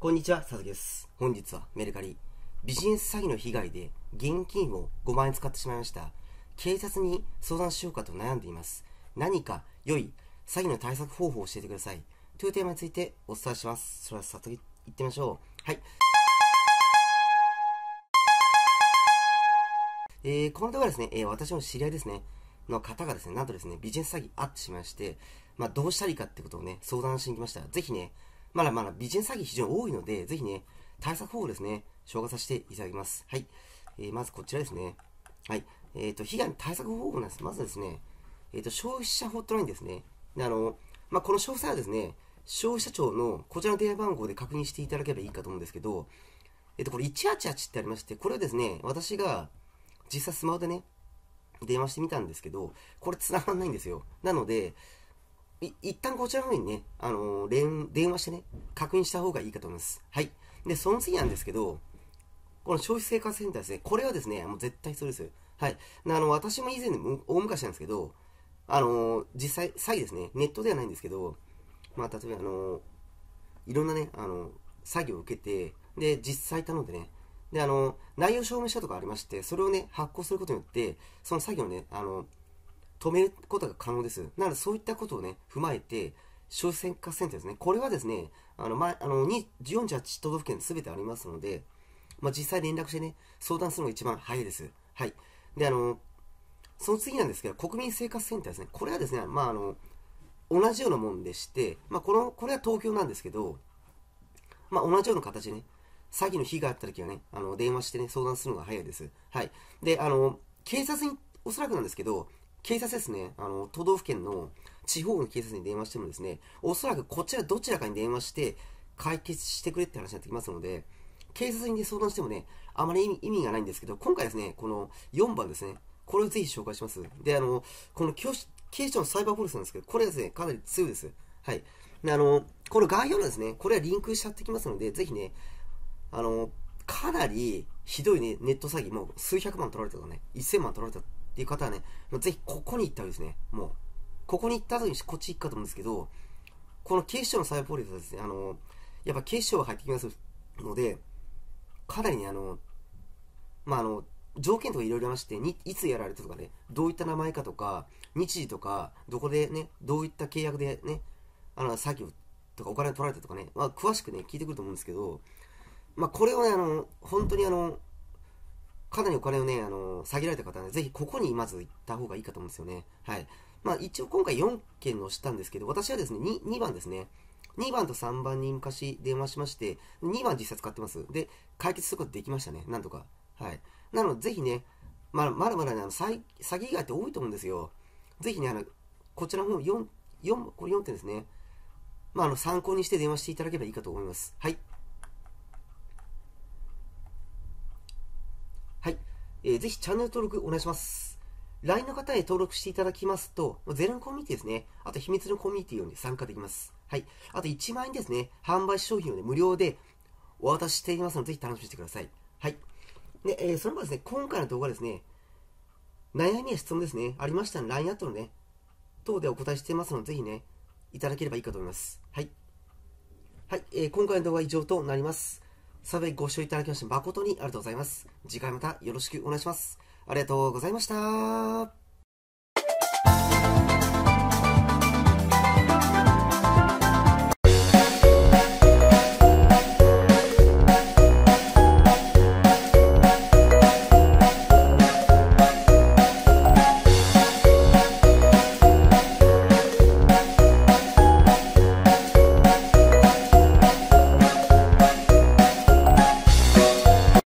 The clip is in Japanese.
こんにちは、佐々木です。本日はメルカリ、ビジネス詐欺の被害で現金を5万円使ってしまいました。警察に相談しようかと悩んでいます。何か良い詐欺の対策方法を教えてください。というテーマについてお伝えします。それでは早速行ってみましょう。はい。えー、このところですね、えー、私の知り合いですね、の方がですね、なんとですね、ビジネス詐欺あってしまいまして、まあ、どうしたらいいかってことをね、相談しに来ました。ぜひね、まだまだ美人詐欺非常に多いので、ぜひね、対策方法をですね、紹介させていただきます。はい。えー、まずこちらですね。はい。えっ、ー、と、被害の対策方法なんです。まずですね、えっ、ー、と、消費者ホットラインですね。であの、まあ、この詳細はですね、消費者庁のこちらの電話番号で確認していただければいいかと思うんですけど、えっ、と、これ188ってありまして、これはですね、私が実際スマホでね、電話してみたんですけど、これ繋がらないんですよ。なので、一旦こちらの方にね、あのー、電話してね、確認した方がいいかと思います。はい。で、その次なんですけど、この消費生活センターですね、これはですね、もう絶対それですよ。はい。あの、私も以前、大昔なんですけど、あのー、実際、詐欺ですね、ネットではないんですけど、まあ、例えば、あのー、いろんなね、あの詐欺を受けて、で、実際頼んでね、で、あの内容証明書とかありまして、それをね、発行することによって、その詐欺をね、あの止めることが可能です。なので、そういったことをね、踏まえて、小選挙化選挙ですね。これはですね、あの、ま、あの、48都道府県すべてありますので、まあ、実際連絡してね、相談するのが一番早いです。はい。で、あの、その次なんですけど、国民生活センターですね。これはですね、まあ、あの、同じようなもんでして、まあ、この、これは東京なんですけど、まあ、同じような形でね、詐欺の被害あった時はね、あの、電話してね、相談するのが早いです。はい。で、あの、警察に、おそらくなんですけど、警察ですね、あの、都道府県の地方の警察に電話してもですね、おそらくこちらどちらかに電話して、解決してくれって話になってきますので、警察に相談してもね、あまり意味がないんですけど、今回ですね、この4番ですね、これをぜひ紹介します。で、あの、この警視庁のサイバーポリスなんですけど、これですね、かなり強いです。はい。で、あの、この概要欄ですね、これはリンクしちゃってきますので、ぜひね、あの、かなりひどいね、ネット詐欺、もう数百万取られたとかね、1000万取られたっていう方はね、もうぜひここに行ったらですね、もう、ここに行った後にこっち行くかと思うんですけど、この警視庁のサイボールではですね、あの、やっぱ警視庁が入ってきますので、かなりね、あの、まあ、あの、条件とかいろいろありまして、に、いつやられたとかね、どういった名前かとか、日時とか、どこでね、どういった契約でね、あの、作業とかお金を取られたとかね、まあ、詳しくね、聞いてくると思うんですけど、まあ、これをね、あの、本当にあの、かなりお金をね、あの、下げられた方は、ね、ぜひここにまず行った方がいいかと思うんですよね。はい。まあ一応今回4件をしたんですけど、私はですね、2, 2番ですね。2番と3番に昔電話しまして、2番実際使ってます。で、解決することできましたね。なんとか。はい。なのでぜひね、まあ、まだまだね、あの詐詐欺以外って多いと思うんですよ。ぜひね、あの、こちらの方4、4、これ4点ですね。まあ、あの、参考にして電話していただければいいかと思います。はい。えー、ぜひチャンネル登録お願いします。LINE の方へ登録していただきますと、ゼロのコミュニティですね。あと秘密のコミュニティに参加できます。はい。あと1万円ですね。販売商品を、ね、無料でお渡ししていますので、ぜひ楽しみにしてください。はい。で、えー、その後ですね、今回の動画ですね、悩みや質問ですね、ありましたら、LINE アットのね、等でお答えしていますので、ぜひね、いただければいいかと思います。はい。はい、えー、今回の動画は以上となります。サブご視聴いただきまして誠にありがとうございます。次回またよろしくお願いします。ありがとうございました。